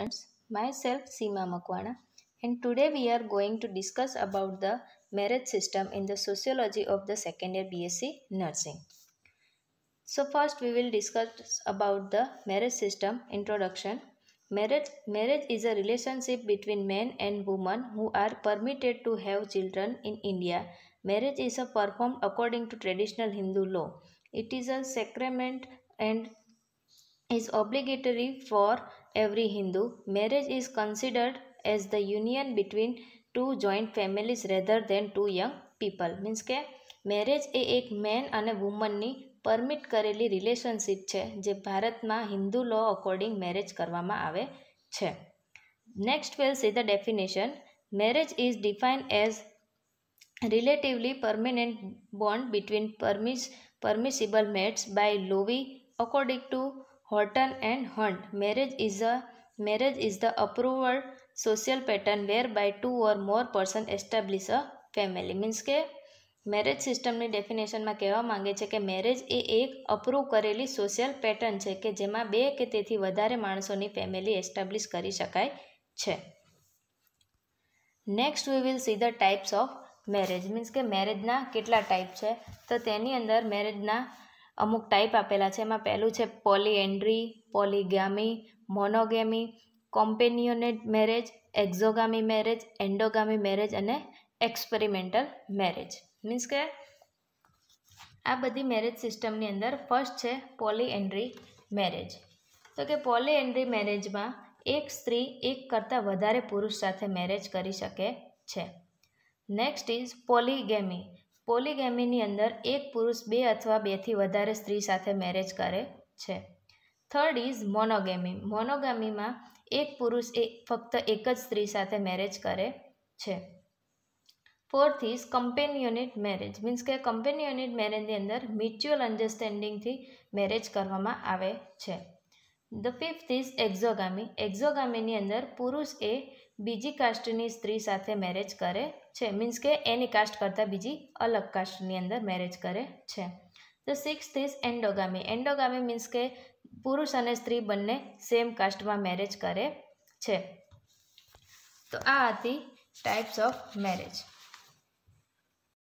friends, myself Seema Makwana and today we are going to discuss about the marriage system in the sociology of the second year BSc nursing. So first we will discuss about the marriage system introduction. Marriage, marriage is a relationship between men and women who are permitted to have children in India. Marriage is performed according to traditional Hindu law. It is a sacrament and is obligatory for every Hindu, marriage is considered as the union between two joint families rather than two young people. Means ke marriage e ek man and a woman ni permit kareli relationship che je Bharat Hindu law according marriage karvama ave che. Next we'll see the definition. Marriage is defined as relatively permanent bond between permiss permissible mates by Lovie according to and and marriage is is marriage is the approval social pattern whereby two or more person establish a family means કે marriage સિસ્ટમની ડેફિનેશનમાં કહેવા માંગે છે કે marriage એ એક approve કરેલી social pattern છે કે જેમાં બે કે તેથી વધારે માણસોની ફેમિલી એસ્ટાબ્લિશ કરી શકાય છે next we will see the types of marriage means કે મેરેજના કેટલા ટાઈપ છે તો તેની અંદર મેરેજના અમુક ટાઈપ આપેલા છે એમાં પહેલું છે polyandry polygamy monogamy companionate marriage exogamy marriage endogamy marriage અને એક્સપેરિમેન્ટલ મેરેજ મીન્સ કે આ બધી મેરેજ સિસ્ટમની અંદર ફર્સ્ટ છે પોલીએન્ડ્રી મેરેજ તો કે પોલીએન્ડ્રી મેરેજમાં એક સ્ત્રી એક કરતાં વધારે પુરુષ સાથે મેરેજ કરી શકે છે નેક્સ્ટ ઇઝ પોલીગેમી પોલીગેમીની અંદર એક પુરુષ બે અથવા બેથી વધારે સ્ત્રી સાથે મેરેજ કરે છે થર્ડ ઇઝ મોનોગેમી મોનોગામીમાં એક પુરુષ એ ફક્ત એક જ સ્ત્રી સાથે મેરેજ કરે છે fourth is companionate marriage means કે કમ્પેનિયોનિટ મેરેજની અંદર મ્યુચ્યુઅલ અન્ડરસ્ટેન્ડિંગથી મેરેજ કરવામાં આવે છે ધ ફિફ્થ ઇઝ એક્ઝોગામી એક્ઝોગામીની અંદર પુરુષ એ બીજી કાસ્ટની સ્ત્રી સાથે મેરેજ કરે છે મીન્સ કે એની કાસ્ટ કરતાં બીજી અલગ કાસ્ટની અંદર મેરેજ કરે છે તો સિક્સ થીસ એન્ડોગામી એન્ડોગામી મીન્સ કે પુરુષ અને સ્ત્રી બંને સેમ કાસ્ટમાં મેરેજ કરે છે તો આ હતી ટાઈપ્સ ઓફ મેરેજ